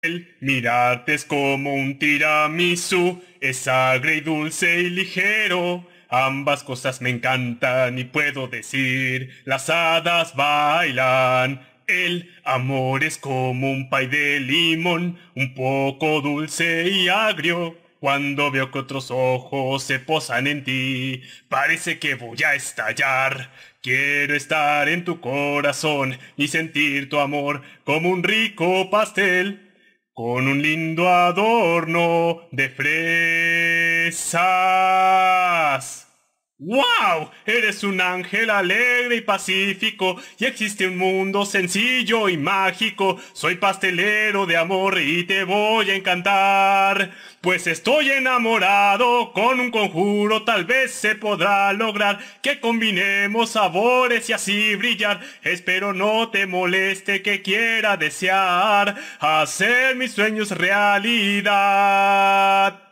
El mirarte es como un tiramisú, es agre y dulce y ligero. Ambas cosas me encantan y puedo decir, las hadas bailan. El amor es como un pay de limón, un poco dulce y agrio. Cuando veo que otros ojos se posan en ti, parece que voy a estallar. Quiero estar en tu corazón y sentir tu amor como un rico pastel con un lindo adorno de fresa. ¡Wow! Eres un ángel alegre y pacífico, y existe un mundo sencillo y mágico. Soy pastelero de amor y te voy a encantar. Pues estoy enamorado, con un conjuro tal vez se podrá lograr que combinemos sabores y así brillar. Espero no te moleste que quiera desear hacer mis sueños realidad.